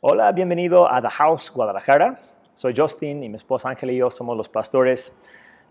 Hola, bienvenido a The House Guadalajara. Soy Justin y mi esposa Ángela y yo somos los pastores,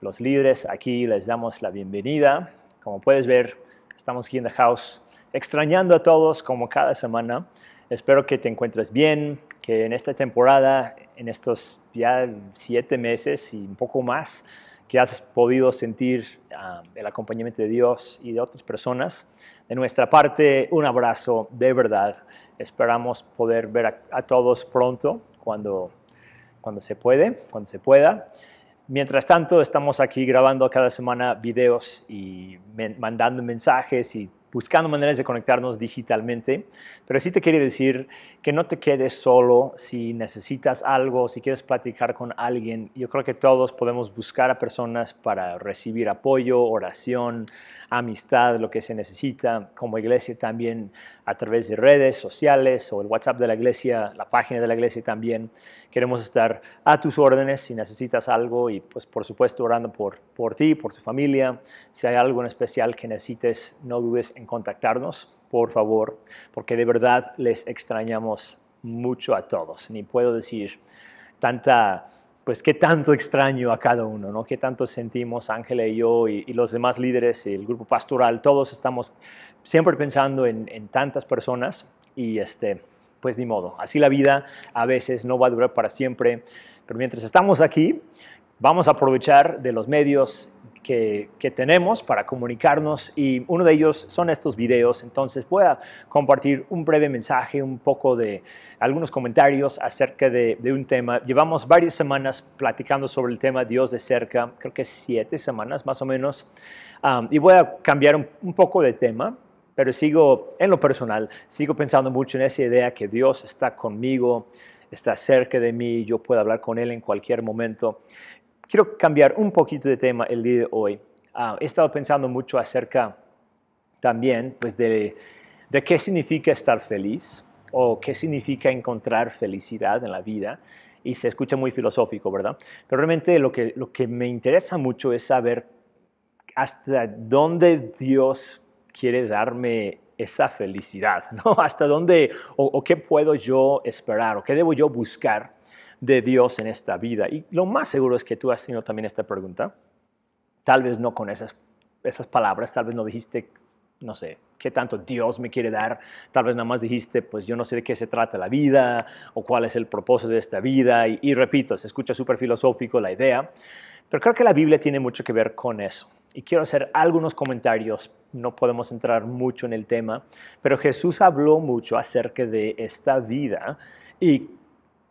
los líderes. Aquí les damos la bienvenida. Como puedes ver, estamos aquí en The House extrañando a todos como cada semana. Espero que te encuentres bien, que en esta temporada, en estos ya siete meses y un poco más, que has podido sentir ah, el acompañamiento de Dios y de otras personas. De nuestra parte, un abrazo de verdad Esperamos poder ver a, todos pronto cuando, cuando se puede, cuando se pueda. Mientras tanto, estamos aquí grabando cada semana videos y mandando mensajes y buscando maneras de conectarnos digitalmente. Pero sí te quería decir que no te quedes solo, si necesitas algo, si quieres platicar con alguien, yo creo que todos podemos buscar a personas para recibir apoyo, oración, amistad, lo que se necesita, como iglesia también a través de redes sociales o el WhatsApp de la iglesia, la página de la iglesia también. Queremos estar a tus órdenes si necesitas algo y pues por supuesto orando por, por ti, por tu familia. Si hay algo en especial que necesites, no dudes en contactarnos por favor, porque de verdad les extrañamos mucho a todos. Ni puedo decir tanta, pues qué tanto extraño a cada uno, ¿no? Qué tanto sentimos, Ángela y yo, y, los demás líderes, y el grupo pastoral, todos estamos siempre pensando en, en tantas personas y este, pues ni modo. Así la vida a veces no va a durar para siempre, pero mientras estamos aquí, vamos a aprovechar de los medios, que, tenemos para comunicarnos y uno de ellos son estos videos, entonces voy a compartir un breve mensaje, un poco de algunos comentarios acerca de, un tema. Llevamos varias semanas platicando sobre el tema Dios de cerca, creo que siete semanas más o menos, y voy a cambiar un, un poco de tema pero sigo en lo personal, sigo pensando mucho en esa idea que Dios está conmigo, está cerca de mí, yo puedo hablar con Él en cualquier momento. Quiero cambiar un poquito de tema el día de hoy. Ah, he estado pensando mucho acerca también pues, de, de qué significa estar feliz o qué significa encontrar felicidad en la vida y se escucha muy filosófico, ¿verdad? Pero realmente lo que, lo que me interesa mucho es saber hasta dónde Dios quiere darme esa felicidad, ¿no? Hasta dónde o, o qué puedo yo esperar o qué debo yo buscar de Dios en esta vida? Y lo más seguro es que tú has tenido también esta pregunta. Tal vez no con esas, esas palabras, tal vez no dijiste, no sé, qué tanto Dios me quiere dar. Tal vez nada más dijiste, pues yo no sé de qué se trata la vida o cuál es el propósito de esta vida. Y, y repito, se escucha súper filosófico la idea, pero creo que la Biblia tiene mucho que ver con eso. Y quiero hacer algunos comentarios, no podemos entrar mucho en el tema, pero Jesús habló mucho acerca de esta vida y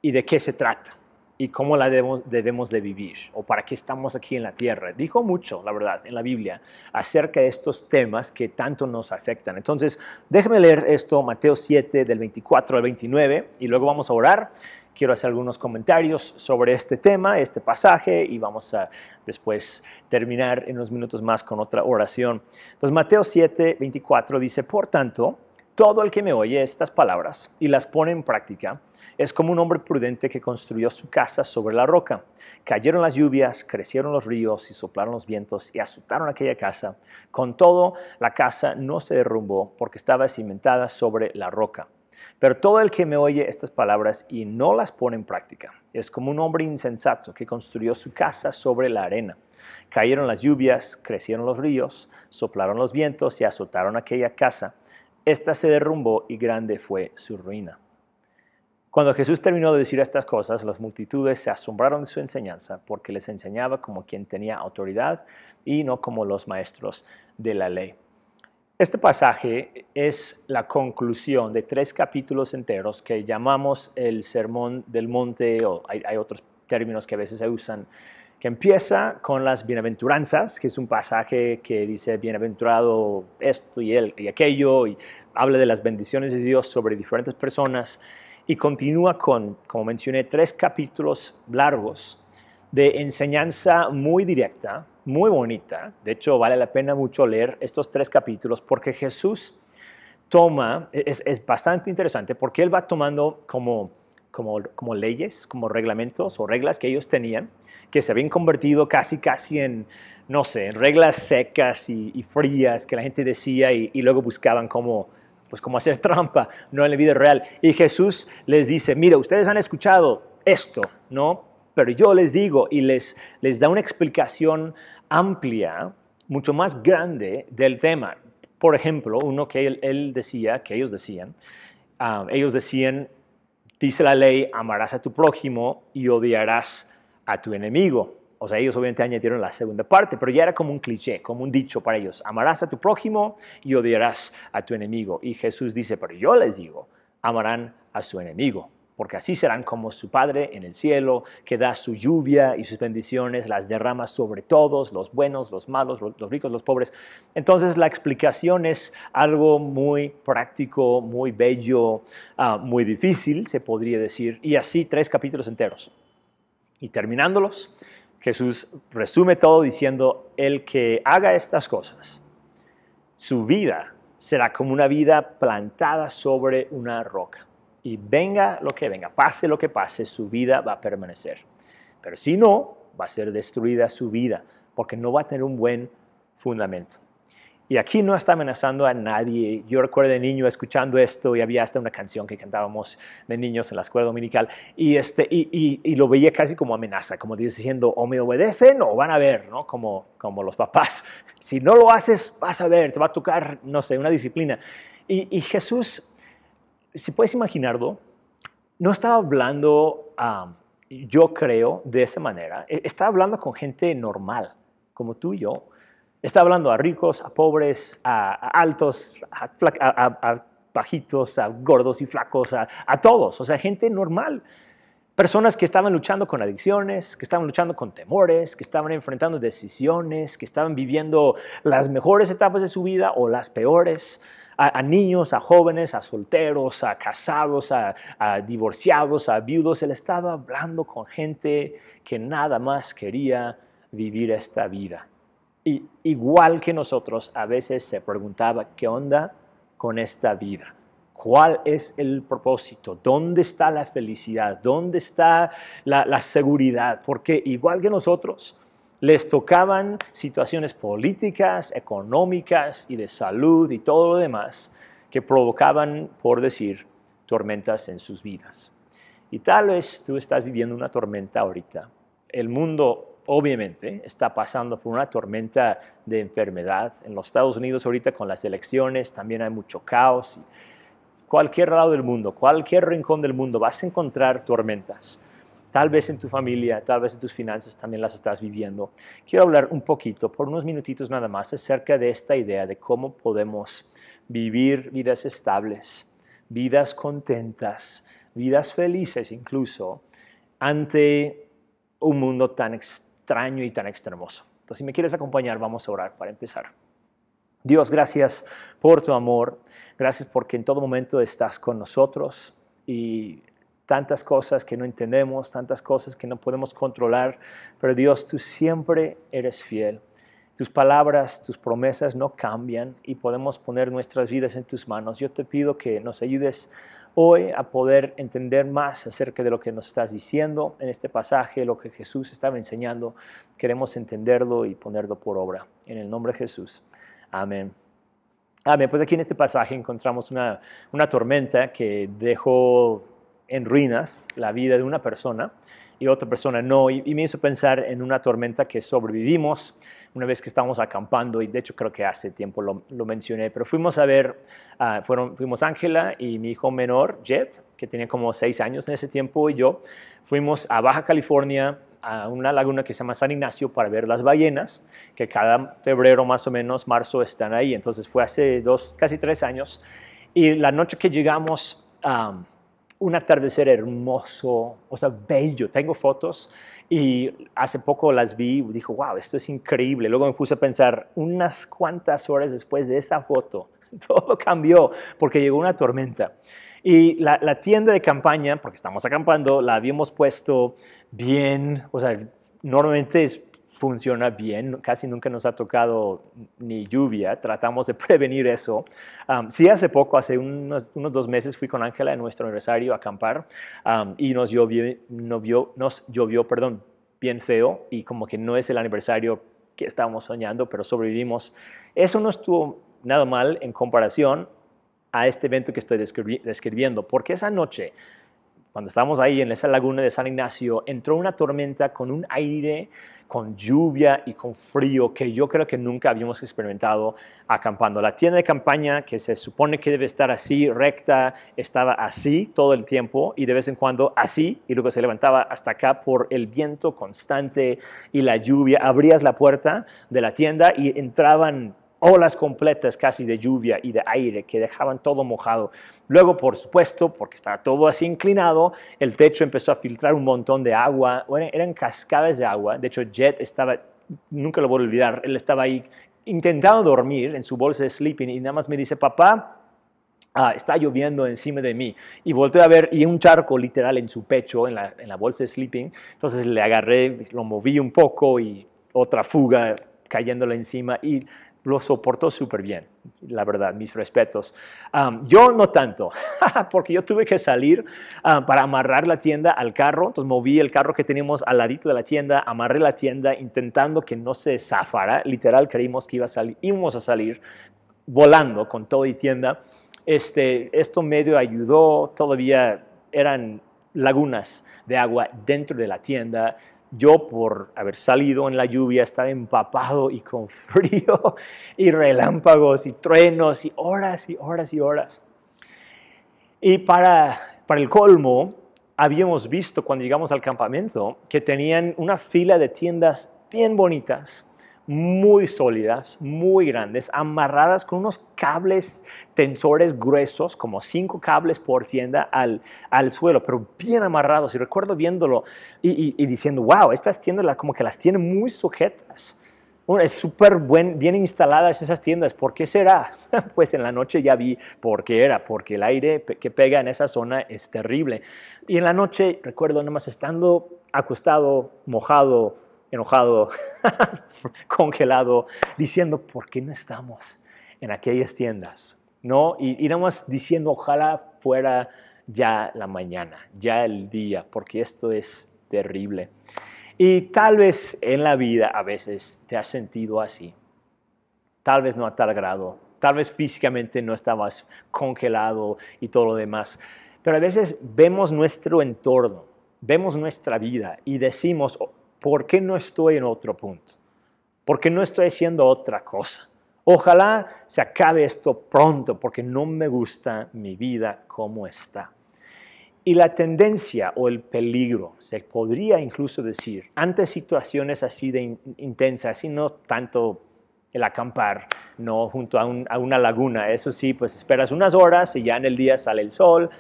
y de qué se trata y cómo la debemos, de vivir o para qué estamos aquí en la tierra. Dijo mucho, la verdad, en la Biblia acerca de estos temas que tanto nos afectan. Entonces, déjeme leer esto, Mateo 7, del 24 al 29, y luego vamos a orar. Quiero hacer algunos comentarios sobre este tema, este pasaje, y vamos a después terminar en unos minutos más con otra oración. Entonces, Mateo 7, 24 dice, por tanto, todo el que me oye estas palabras y las pone en práctica, es como un hombre prudente que construyó su casa sobre la roca. Cayeron las lluvias, crecieron los ríos y soplaron los vientos y azotaron aquella casa. Con todo, la casa no se derrumbó porque estaba cimentada sobre la roca. Pero todo el que me oye estas palabras y no las pone en práctica es como un hombre insensato que construyó su casa sobre la arena. Cayeron las lluvias, crecieron los ríos, soplaron los vientos y azotaron aquella casa. Esta se derrumbó y grande fue su ruina. Cuando Jesús terminó de decir estas cosas, las multitudes se asombraron de su enseñanza porque les enseñaba como quien tenía autoridad y no como los maestros de la ley. Este pasaje es la conclusión de tres capítulos enteros que llamamos el Sermón del Monte, o hay, otros términos que a veces se usan, que empieza con las bienaventuranzas, que es un pasaje que dice bienaventurado esto y, y aquello, y habla de las bendiciones de Dios sobre diferentes personas y continúa con, como mencioné, tres capítulos largos de enseñanza muy directa, muy bonita. De hecho, vale la pena mucho leer estos tres capítulos porque Jesús toma, es, bastante interesante porque él va tomando como, como, leyes, como reglamentos o reglas que ellos tenían, que se habían convertido casi, casi en, no sé, en reglas secas y, frías que la gente decía y, luego buscaban como, pues como hacer trampa, no en la vida real. Y Jesús les dice, mira, ustedes han escuchado esto, ¿no? Pero yo les digo y les, da una explicación amplia, mucho más grande del tema. Por ejemplo, uno que él, decía, que ellos decían, ah, ellos decían, dice la ley, amarás a tu prójimo y odiarás a tu enemigo o sea, ellos obviamente añadieron la segunda parte, pero ya era como un cliché, como un dicho para ellos, amarás a tu prójimo y odiarás a tu enemigo. Y Jesús dice, pero yo les digo, amarán a su enemigo, porque así serán como su Padre en el cielo, que da su lluvia y sus bendiciones, las derrama sobre todos, los buenos, los malos, los ricos, los pobres. Entonces la explicación es algo muy práctico, muy bello, ah, muy difícil, se podría decir, y así tres capítulos enteros. Y terminándolos, Jesús resume todo diciendo, el que haga estas cosas, su vida será como una vida plantada sobre una roca. Y venga lo que venga, pase lo que pase, su vida va a permanecer. Pero si no, va a ser destruida su vida, porque no va a tener un buen fundamento. Y aquí no está amenazando a nadie. Yo recuerdo de niño escuchando esto y había hasta una canción que cantábamos de niños en la escuela dominical y, este, y, lo veía casi como amenaza, como diciendo, o me obedecen o van a ver, ¿no? Como, como los papás. Si no lo haces, vas a ver, te va a tocar, no sé, una disciplina. Y, Jesús, si puedes imaginarlo, no estaba hablando, yo creo, de esa manera. E, estaba hablando con gente normal, como tú y yo Está hablando a ricos, a pobres, a, altos, a, bajitos, a gordos y flacos, a todos, o sea, gente normal. Personas que estaban luchando con adicciones, que estaban luchando con temores, que estaban enfrentando decisiones, que estaban viviendo las mejores etapas de su vida o las peores. A, niños, a jóvenes, a solteros, a casados, a, divorciados, a viudos. Él estaba hablando con gente que nada más quería vivir esta vida igual que nosotros, a veces se preguntaba, ¿qué onda con esta vida? ¿Cuál es el propósito? ¿Dónde está la felicidad? ¿Dónde está la, la seguridad? Porque igual que nosotros, les tocaban situaciones políticas, económicas y de salud y todo lo demás que provocaban, por decir, tormentas en sus vidas. Y tal vez tú estás viviendo una tormenta ahorita. El mundo obviamente está pasando por una tormenta de enfermedad. En los Estados Unidos ahorita con las elecciones también hay mucho caos. Cualquier lado del mundo, cualquier rincón del mundo vas a encontrar tormentas. Tal vez en tu familia, tal vez en tus finanzas también las estás viviendo. Quiero hablar un poquito, por unos minutitos nada más, acerca de esta idea de cómo podemos vivir vidas estables, vidas contentas, vidas felices incluso, ante un mundo tan, extraño y tan extremoso. Entonces, si me quieres acompañar, vamos a orar para empezar. Dios, gracias por tu amor, gracias porque en todo momento estás con nosotros y tantas cosas que no entendemos, tantas cosas que no podemos controlar, pero Dios, tú siempre eres fiel. Tus palabras, tus promesas no cambian y podemos poner nuestras vidas en tus manos. Yo te pido que nos ayudes hoy a poder entender más acerca de lo que nos estás diciendo en este pasaje, lo que Jesús estaba enseñando. Queremos entenderlo y ponerlo por obra. En el nombre de Jesús. Amén. Amén. Pues aquí en este pasaje encontramos una, tormenta que dejó en ruinas la vida de una persona y otra persona no. y me hizo pensar en una tormenta que sobrevivimos una vez que estábamos acampando, y de hecho creo que hace tiempo lo, lo mencioné, pero fuimos a ver, ah, fueron, fuimos Ángela y mi hijo menor, Jeff, que tenía como seis años en ese tiempo, y yo, fuimos a Baja California, a una laguna que se llama San Ignacio para ver las ballenas, que cada febrero más o menos, marzo, están ahí. Entonces fue hace dos, casi tres años. Y la noche que llegamos, ah, un atardecer hermoso, o sea, bello. Tengo fotos y hace poco las vi y dijo wow, esto es increíble. Luego me puse a pensar, unas cuantas horas después de esa foto, todo cambió porque llegó una tormenta. Y la, la tienda de campaña, porque estamos acampando, la habíamos puesto bien, o sea, normalmente es funciona bien, casi nunca nos ha tocado ni lluvia, tratamos de prevenir eso. sí, hace poco, hace unos, unos dos meses, fui con Ángela en nuestro aniversario a acampar y nos llovió, no nos llovió perdón, bien feo y como que no es el aniversario que estábamos soñando, pero sobrevivimos. Eso no estuvo nada mal en comparación a este evento que estoy describiendo, porque esa noche cuando estábamos ahí en esa laguna de San Ignacio, entró una tormenta con un aire, con lluvia y con frío que yo creo que nunca habíamos experimentado acampando. La tienda de campaña, que se supone que debe estar así, recta, estaba así todo el tiempo y de vez en cuando así, y luego se levantaba hasta acá por el viento constante y la lluvia. Abrías la puerta de la tienda y entraban olas completas casi de lluvia y de aire que dejaban todo mojado. Luego, por supuesto, porque estaba todo así inclinado, el techo empezó a filtrar un montón de agua, bueno, eran cascadas de agua, de hecho Jet estaba, nunca lo voy a olvidar, él estaba ahí intentando dormir en su bolsa de sleeping y nada más me dice, papá, ah, está lloviendo encima de mí. Y volteé a ver, y un charco literal en su pecho, en la, en la bolsa de sleeping. Entonces le agarré, lo moví un poco y otra fuga cayéndole encima. Y lo soportó súper bien, la verdad, mis respetos. yo no tanto, porque yo tuve que salir para amarrar la tienda al carro, entonces moví el carro que teníamos al ladito de la tienda, amarré la tienda intentando que no se zafara, literal creímos que iba a salir, íbamos a salir volando con todo y tienda. Este, esto medio ayudó, todavía eran lagunas de agua dentro de la tienda, yo por haber salido en la lluvia estaba empapado y con frío y relámpagos y truenos y horas y horas y horas. Y para, el colmo, habíamos visto cuando llegamos al campamento que tenían una fila de tiendas bien bonitas muy sólidas, muy grandes, amarradas con unos cables tensores gruesos, como cinco cables por tienda al, suelo, pero bien amarrados. Y recuerdo viéndolo y, diciendo, wow, estas tiendas como que las tienen muy sujetas. Bueno, es súper bien instaladas esas tiendas. ¿Por qué será? Pues en la noche ya vi por qué era, porque el aire que pega en esa zona es terrible. Y en la noche, recuerdo nomás estando acostado, mojado, enojado, congelado, diciendo, ¿por qué no estamos en aquellas tiendas? ¿No? Y, íbamos diciendo, ojalá fuera ya la mañana, ya el día, porque esto es terrible. Y tal vez en la vida a veces te has sentido así, tal vez no a tal grado, tal vez físicamente no estabas congelado y todo lo demás, pero a veces vemos nuestro entorno, vemos nuestra vida y decimos, ¿Por qué no estoy en otro punto? ¿Por qué no estoy haciendo otra cosa? Ojalá se acabe esto pronto porque no me gusta mi vida como está. Y la tendencia o el peligro, se podría incluso decir, ante situaciones así de intensas y no tanto el acampar, no junto a, una laguna. Eso sí, pues esperas unas horas y ya en el día sale el sol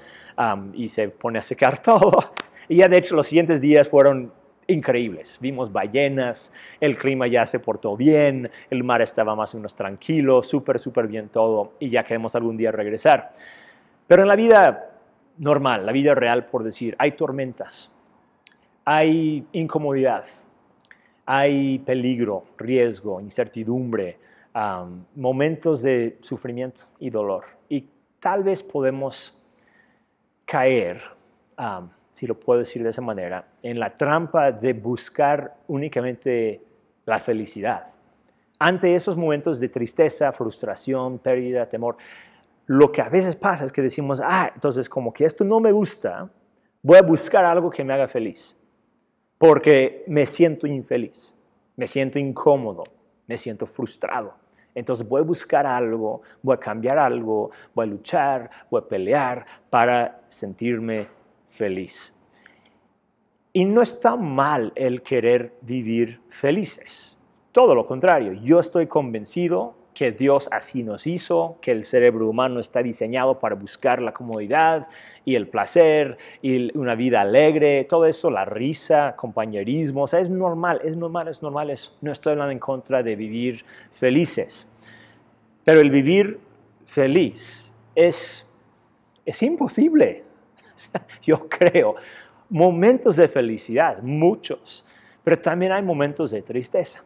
y se pone a secar todo. Y ya de hecho los siguientes días fueron increíbles. Vimos ballenas, el clima ya se portó bien, el mar estaba más o menos tranquilo, súper, súper bien todo y ya queremos algún día regresar. Pero en la vida normal, la vida real, por decir, hay tormentas, hay incomodidad, hay peligro, riesgo, incertidumbre, momentos de sufrimiento y dolor. Y tal vez podemos caer um, si lo puedo decir de esa manera, en la trampa de buscar únicamente la felicidad. Ante esos momentos de tristeza, frustración, pérdida, temor, lo que a veces pasa es que decimos, ah, entonces como que esto no me gusta, voy a buscar algo que me haga feliz, porque me siento infeliz, me siento incómodo, me siento frustrado. Entonces voy a buscar algo, voy a cambiar algo, voy a luchar, voy a pelear para sentirme feliz. Y no está mal el querer vivir felices. Todo lo contrario, yo estoy convencido que Dios así nos hizo, que el cerebro humano está diseñado para buscar la comodidad y el placer y una vida alegre, todo eso, la risa, compañerismo, o sea, es normal, es normal, es normal, no estoy hablando en contra de vivir felices. Pero el vivir feliz es, es imposible. yo creo momentos de felicidad, muchos, pero también hay momentos de tristeza.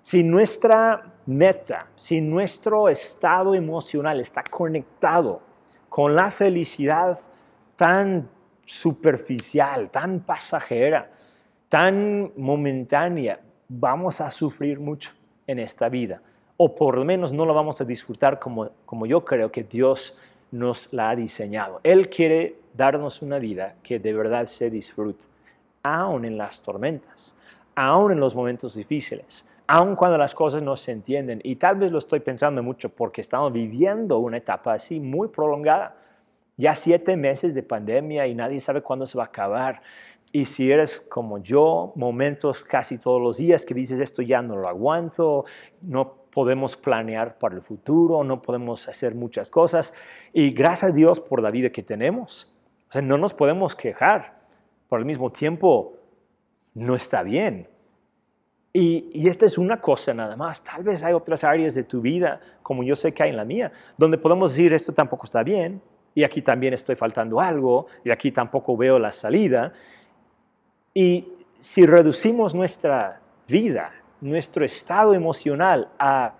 Si nuestra meta, si nuestro estado emocional está conectado con la felicidad tan superficial, tan pasajera, tan momentánea, vamos a sufrir mucho en esta vida. O por lo menos no lo vamos a disfrutar como, como yo creo que Dios nos la ha diseñado. Él quiere darnos una vida que de verdad se disfrute, aun en las tormentas, aun en los momentos difíciles, aun cuando las cosas no se entienden. Y tal vez lo estoy pensando mucho porque estamos viviendo una etapa así muy prolongada. Ya siete meses de pandemia y nadie sabe cuándo se va a acabar. Y si eres como yo, momentos casi todos los días que dices esto ya no lo aguanto, no podemos planear para el futuro, no podemos hacer muchas cosas. Y gracias a Dios por la vida que tenemos. sea, no nos podemos quejar, Por el mismo tiempo no está bien. Y, y, esta es una cosa nada más. Tal vez hay otras áreas de tu vida, como yo sé que hay en la mía, donde podemos decir esto tampoco está bien, y aquí también estoy faltando algo, y aquí tampoco veo la salida. Y si reducimos nuestra vida nuestro estado emocional a,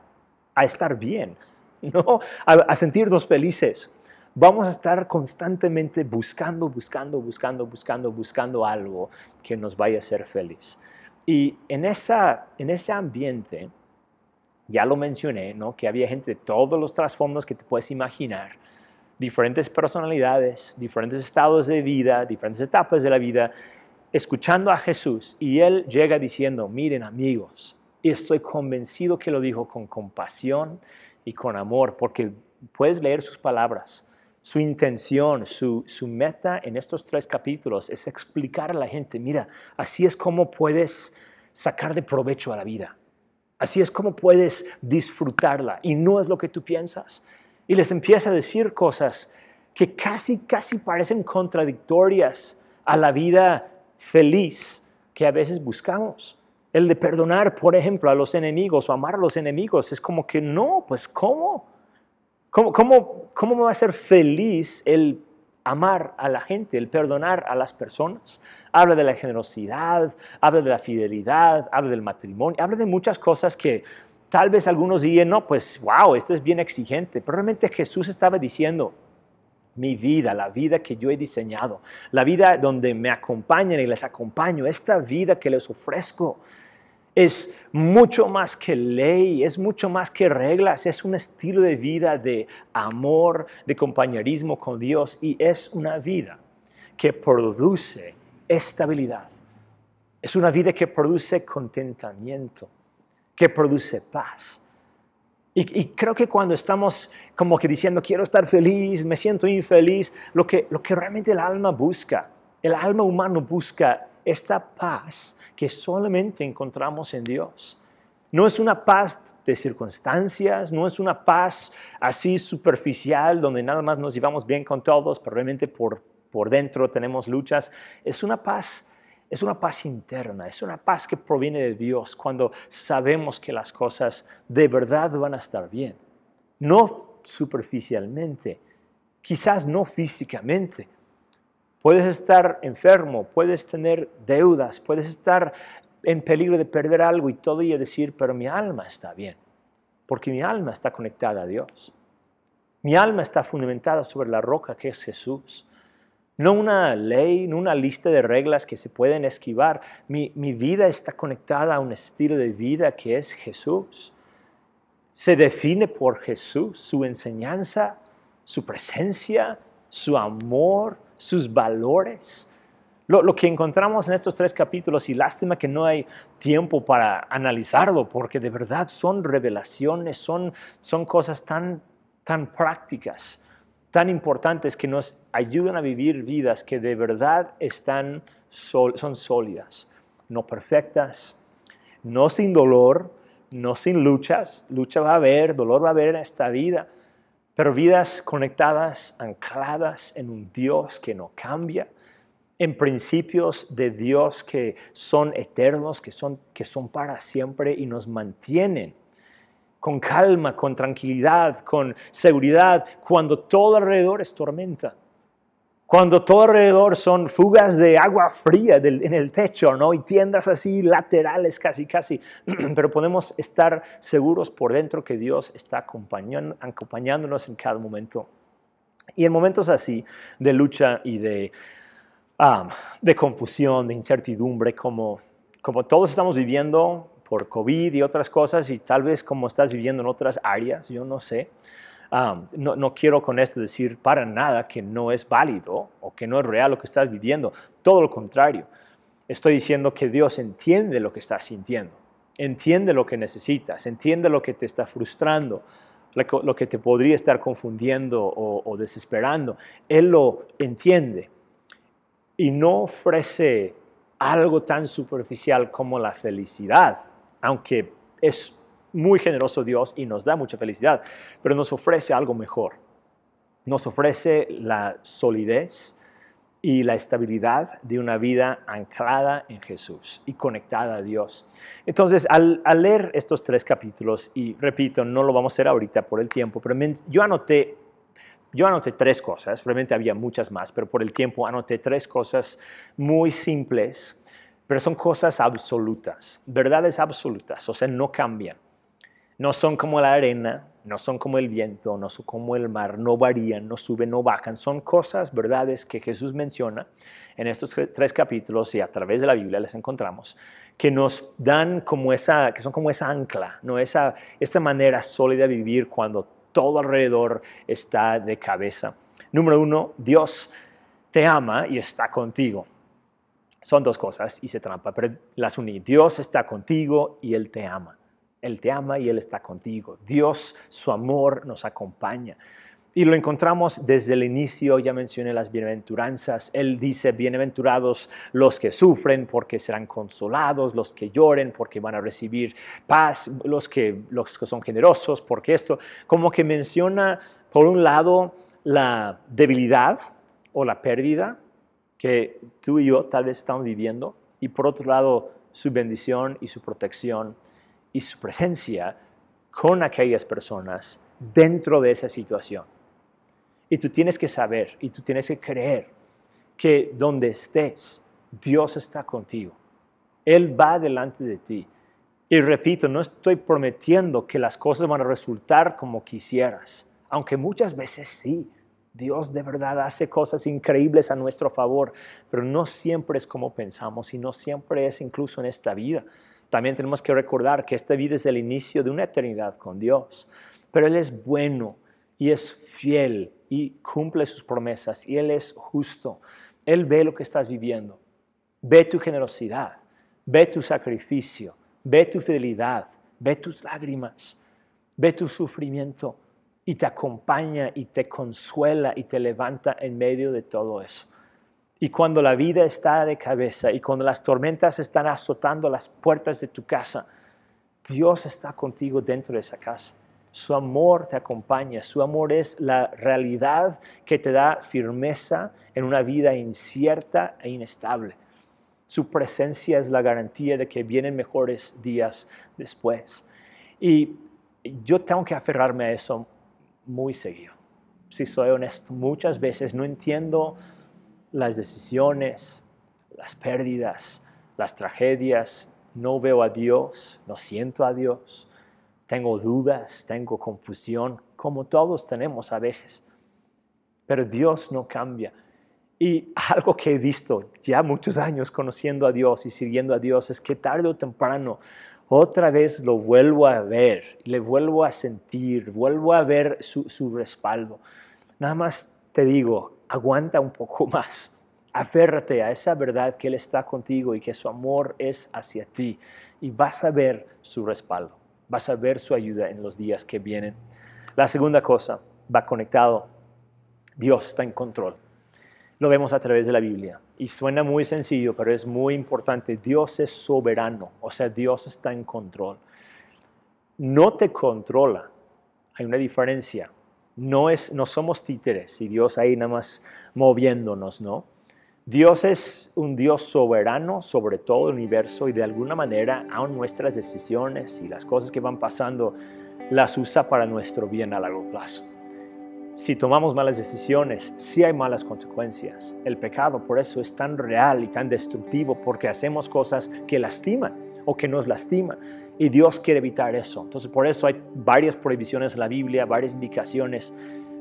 estar bien, ¿no? a, sentirnos felices. Vamos a estar constantemente buscando, buscando, buscando, buscando, buscando algo que nos vaya a hacer feliz. Y en, esa, en ese ambiente, ya lo mencioné, ¿no? que había gente de todos los trasfondos que te puedes imaginar, diferentes personalidades, diferentes estados de vida, diferentes etapas de la vida, escuchando a Jesús y él llega diciendo, miren amigos, y estoy convencido que lo dijo con compasión y con amor, porque puedes leer sus palabras. Su intención, su, su meta en estos tres capítulos es explicar a la gente, mira, así es como puedes sacar de provecho a la vida. Así es como puedes disfrutarla y no es lo que tú piensas. Y les empieza a decir cosas que casi, casi parecen contradictorias a la vida feliz que a veces buscamos. El de perdonar, por ejemplo, a los enemigos o amar a los enemigos, es como que no, pues ¿cómo? ¿Cómo, cómo, me va a ser feliz el amar a la gente, el perdonar a las personas? Habla de la generosidad, habla de la fidelidad, habla del matrimonio, habla de muchas cosas que tal vez algunos digan, no, pues wow, esto es bien exigente, Probablemente Jesús estaba diciendo, mi vida, la vida que yo he diseñado, la vida donde me acompañan y les acompaño, esta vida que les ofrezco. Es mucho más que ley, es mucho más que reglas, es un estilo de vida de amor, de compañerismo con Dios y es una vida que produce estabilidad. Es una vida que produce contentamiento, que produce paz y, creo que cuando estamos como que diciendo, quiero estar feliz, me siento infeliz, lo que, lo que realmente el alma busca, el alma humano busca esta paz que solamente encontramos en Dios. No es una paz de circunstancias, no es una paz así superficial donde nada más nos llevamos bien con todos, pero realmente por, por dentro tenemos luchas. Es una paz es una paz interna, es una paz que proviene de Dios cuando sabemos que las cosas de verdad van a estar bien. No superficialmente, quizás no físicamente. Puedes estar enfermo, puedes tener deudas, puedes estar en peligro de perder algo y todo y decir, pero mi alma está bien, porque mi alma está conectada a Dios. Mi alma está fundamentada sobre la roca que es Jesús no una ley, no una lista de reglas que se pueden esquivar. Mi, vida está conectada a un estilo de vida que es Jesús. Se define por Jesús, su enseñanza, su presencia, su amor, sus valores. Lo, que encontramos en estos tres capítulos, y lástima que no hay tiempo para analizarlo, porque de verdad son revelaciones, son, cosas tan prácticas tan importantes que nos ayudan a vivir vidas que de verdad están, son sólidas, no perfectas, no sin dolor, no sin luchas, lucha va a haber, dolor va a haber en esta vida, pero vidas conectadas, ancladas en un Dios que no cambia, en principios de Dios que son eternos, que son, que son para siempre y nos mantienen con calma, con tranquilidad, con seguridad, cuando todo alrededor es tormenta. Cuando todo alrededor son fugas de agua fría en el techo, ¿no? Y tiendas así laterales casi, casi. Pero podemos estar seguros por dentro que Dios está acompañándonos en cada momento. Y en momentos así de lucha y de, ah, de confusión, de incertidumbre, como, como todos estamos viviendo, por COVID y otras cosas y tal vez como estás viviendo en otras áreas, yo no sé. no, no, quiero con esto decir para nada que no es válido o que no es real lo que estás viviendo. Todo lo contrario. Estoy diciendo que Dios entiende lo que estás sintiendo, entiende lo que necesitas, entiende lo que te está frustrando, lo que te podría estar confundiendo o, o desesperando. Él lo entiende y no ofrece algo tan superficial como la felicidad aunque es muy generoso Dios y nos da mucha felicidad, pero nos ofrece algo mejor. Nos ofrece la solidez y la estabilidad de una vida anclada en Jesús y conectada a Dios. Entonces, al, leer estos tres capítulos, y repito, no lo vamos a hacer ahorita por el tiempo, pero yo anoté yo anoté tres cosas, realmente había muchas más, pero por el tiempo anoté tres cosas muy simples pero son cosas absolutas, verdades absolutas, o sea, no cambian. No son como la arena, no son como el viento, no son como el mar, no varían, no suben, no bajan. Son cosas, verdades que Jesús menciona en estos tres capítulos y a través de la Biblia les encontramos, que nos dan como esa, que son como esa ancla, ¿no? esa, esta manera sólida de vivir cuando todo alrededor está de cabeza. Número uno, Dios te ama y está contigo. Son dos cosas, y se trampa, pero las uní. Dios está contigo y Él te ama. Él te ama y Él está contigo. Dios, su amor nos acompaña. Y lo encontramos desde el inicio, ya mencioné las bienaventuranzas. Él dice, bienaventurados los que sufren porque serán consolados, los que lloren porque van a recibir paz, los que, los que son generosos porque esto, como que menciona por un lado la debilidad o la pérdida, que tú y yo tal vez estamos viviendo y por otro lado su bendición y su protección y su presencia con aquellas personas dentro de esa situación. Y tú tienes que saber y tú tienes que creer que donde estés, Dios está contigo. Él va delante de ti. Y repito, no estoy prometiendo que las cosas van a resultar como quisieras, aunque muchas veces sí. Dios de verdad hace cosas increíbles a nuestro favor, pero no siempre es como pensamos y no siempre es incluso en esta vida. También tenemos que recordar que esta vida es el inicio de una eternidad con Dios, pero Él es bueno y es fiel y cumple sus promesas y Él es justo. Él ve lo que estás viviendo, ve tu generosidad, ve tu sacrificio, ve tu fidelidad, ve tus lágrimas, ve tu sufrimiento y te acompaña y te consuela y te levanta en medio de todo eso. Y cuando la vida está de cabeza y cuando las tormentas están azotando las puertas de tu casa, Dios está contigo dentro de esa casa. Su amor te acompaña, su amor es la realidad que te da firmeza en una vida incierta e inestable. Su presencia es la garantía de que vienen mejores días después. Y yo tengo que aferrarme a eso muy seguido. Si soy honesto, muchas veces no entiendo las decisiones, las pérdidas, las tragedias, no veo a Dios, no siento a Dios, tengo dudas, tengo confusión, como todos tenemos a veces. Pero Dios no cambia. Y algo que he visto ya muchos años conociendo a Dios y siguiendo a Dios es que tarde o temprano otra vez lo vuelvo a ver, le vuelvo a sentir, vuelvo a ver su, respaldo. Nada más te digo, aguanta un poco más. Aférrate a esa verdad que Él está contigo y que su amor es hacia ti. Y vas a ver su respaldo, vas a ver su ayuda en los días que vienen. La segunda cosa va conectado. Dios está en control lo vemos a través de la Biblia. Y suena muy sencillo, pero es muy importante. Dios es soberano, o sea, Dios está en control. No te controla. Hay una diferencia. No, es, no somos títeres y Dios ahí nada más moviéndonos, ¿no? Dios es un Dios soberano sobre todo el universo y de alguna manera aún nuestras decisiones y las cosas que van pasando las usa para nuestro bien a largo plazo. Si tomamos malas decisiones, sí hay malas consecuencias. El pecado por eso es tan real y tan destructivo porque hacemos cosas que lastiman o que nos lastiman. Y Dios quiere evitar eso. Entonces por eso hay varias prohibiciones en la Biblia, varias indicaciones.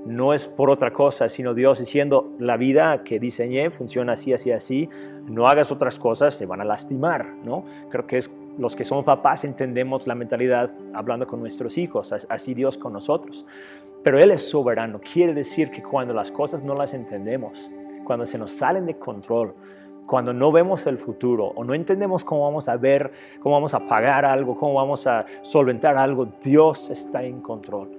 No es por otra cosa, sino Dios diciendo, la vida que diseñé funciona así, así, así. No hagas otras cosas, se van a lastimar, ¿no? Creo que los que somos papás entendemos la mentalidad hablando con nuestros hijos, así Dios con nosotros. Pero Él es soberano. Quiere decir que cuando las cosas no las entendemos, cuando se nos salen de control, cuando no vemos el futuro o no entendemos cómo vamos a ver, cómo vamos a pagar algo, cómo vamos a solventar algo, Dios está en control.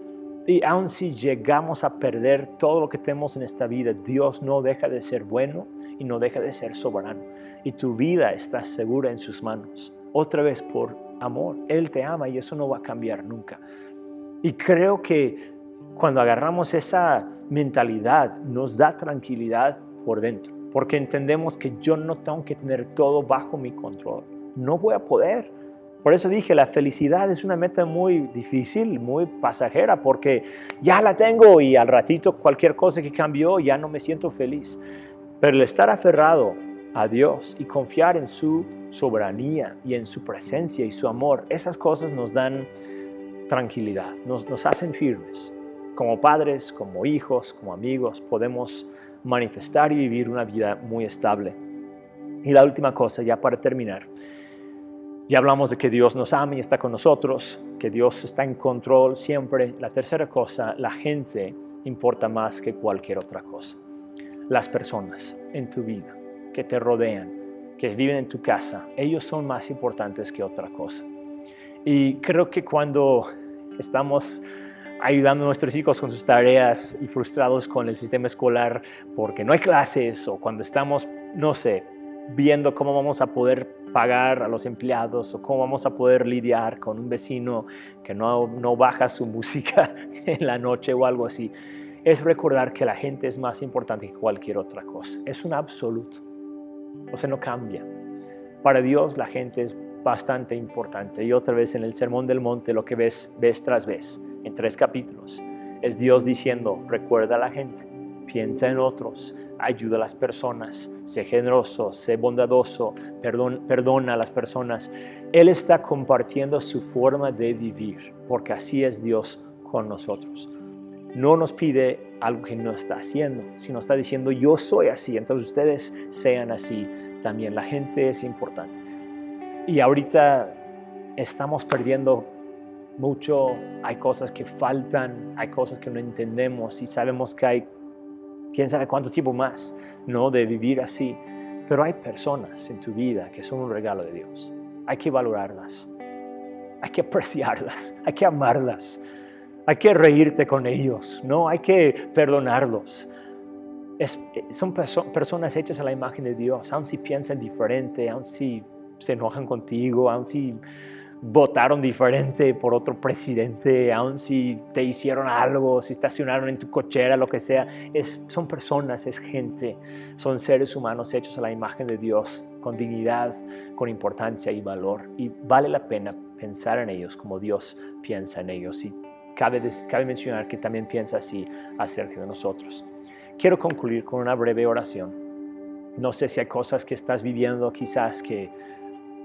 Y aun si llegamos a perder todo lo que tenemos en esta vida, Dios no deja de ser bueno y no deja de ser soberano. Y tu vida está segura en sus manos. Otra vez por amor. Él te ama y eso no va a cambiar nunca. Y creo que cuando agarramos esa mentalidad, nos da tranquilidad por dentro, porque entendemos que yo no tengo que tener todo bajo mi control. No voy a poder. Por eso dije, la felicidad es una meta muy difícil, muy pasajera, porque ya la tengo y al ratito cualquier cosa que cambió ya no me siento feliz. Pero el estar aferrado a Dios y confiar en su soberanía y en su presencia y su amor, esas cosas nos dan tranquilidad, nos, hacen firmes. Como padres, como hijos, como amigos, podemos manifestar y vivir una vida muy estable. Y la última cosa, ya para terminar, ya hablamos de que Dios nos ama y está con nosotros, que Dios está en control siempre. La tercera cosa, la gente importa más que cualquier otra cosa. Las personas en tu vida que te rodean, que viven en tu casa, ellos son más importantes que otra cosa. Y creo que cuando estamos ayudando a nuestros hijos con sus tareas y frustrados con el sistema escolar porque no hay clases o cuando estamos, no sé, viendo cómo vamos a poder pagar a los empleados o cómo vamos a poder lidiar con un vecino que no, baja su música en la noche o algo así, es recordar que la gente es más importante que cualquier otra cosa. Es un absoluto. O sea, no cambia. Para Dios la gente es bastante importante. Y otra vez en el Sermón del Monte lo que ves, ves tras vez tres capítulos, es Dios diciendo, recuerda a la gente, piensa en otros, ayuda a las personas, sé generoso, sé bondadoso, perdona, perdona a las personas. Él está compartiendo su forma de vivir, porque así es Dios con nosotros. No nos pide algo que no está haciendo, sino está diciendo yo soy así, entonces ustedes sean así también. La gente es importante. Y ahorita estamos perdiendo mucho, hay cosas que faltan, hay cosas que no entendemos y sabemos que hay quién sabe cuánto tiempo más, ¿no? De vivir así. Pero hay personas en tu vida que son un regalo de Dios. Hay que valorarlas, hay que apreciarlas, hay que amarlas, hay que reírte con ellos, ¿no? Hay que perdonarlos. son personas hechas a la imagen de Dios, aun si piensan diferente, aun si se enojan contigo, aun si votaron diferente por otro presidente, aun si te hicieron algo, si estacionaron en tu cochera, lo que sea. Es, son personas, es gente, son seres humanos hechos a la imagen de Dios, con dignidad, con importancia y valor. Y vale la pena pensar en ellos como Dios piensa en ellos. Y cabe, cabe mencionar que también piensa así acerca de nosotros. Quiero concluir con una breve oración. No sé si hay cosas que estás viviendo quizás que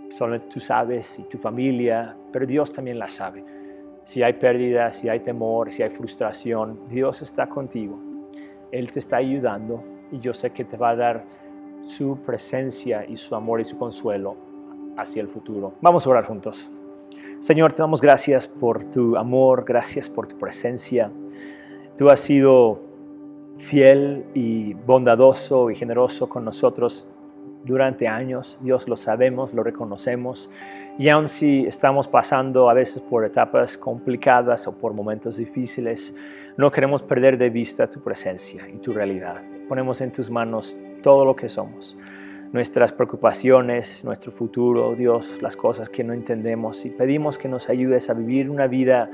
solamente tú sabes y tu familia, pero Dios también la sabe. Si hay pérdida, si hay temor, si hay frustración, Dios está contigo. Él te está ayudando y yo sé que te va a dar su presencia y su amor y su consuelo hacia el futuro. Vamos a orar juntos. Señor, te damos gracias por tu amor, gracias por tu presencia. Tú has sido fiel y bondadoso y generoso con nosotros durante años. Dios lo sabemos, lo reconocemos. Y aun si estamos pasando a veces por etapas complicadas o por momentos difíciles, no queremos perder de vista tu presencia y tu realidad. Ponemos en tus manos todo lo que somos. Nuestras preocupaciones, nuestro futuro, oh Dios, las cosas que no entendemos y pedimos que nos ayudes a vivir una vida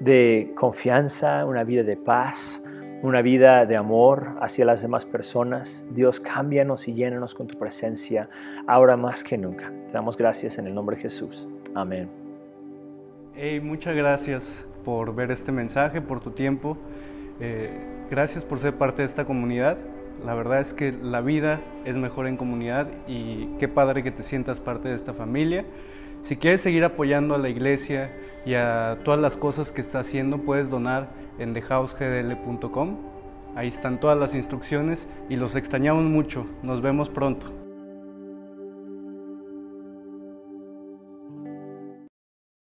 de confianza, una vida de paz, una vida de amor hacia las demás personas. Dios, cámbianos y llénanos con tu presencia ahora más que nunca. Te damos gracias en el nombre de Jesús. Amén. Hey, muchas gracias por ver este mensaje, por tu tiempo. Eh, gracias por ser parte de esta comunidad. La verdad es que la vida es mejor en comunidad y qué padre que te sientas parte de esta familia. Si quieres seguir apoyando a la iglesia y a todas las cosas que está haciendo, puedes donar en thehousegdl.com. Ahí están todas las instrucciones y los extrañamos mucho. Nos vemos pronto.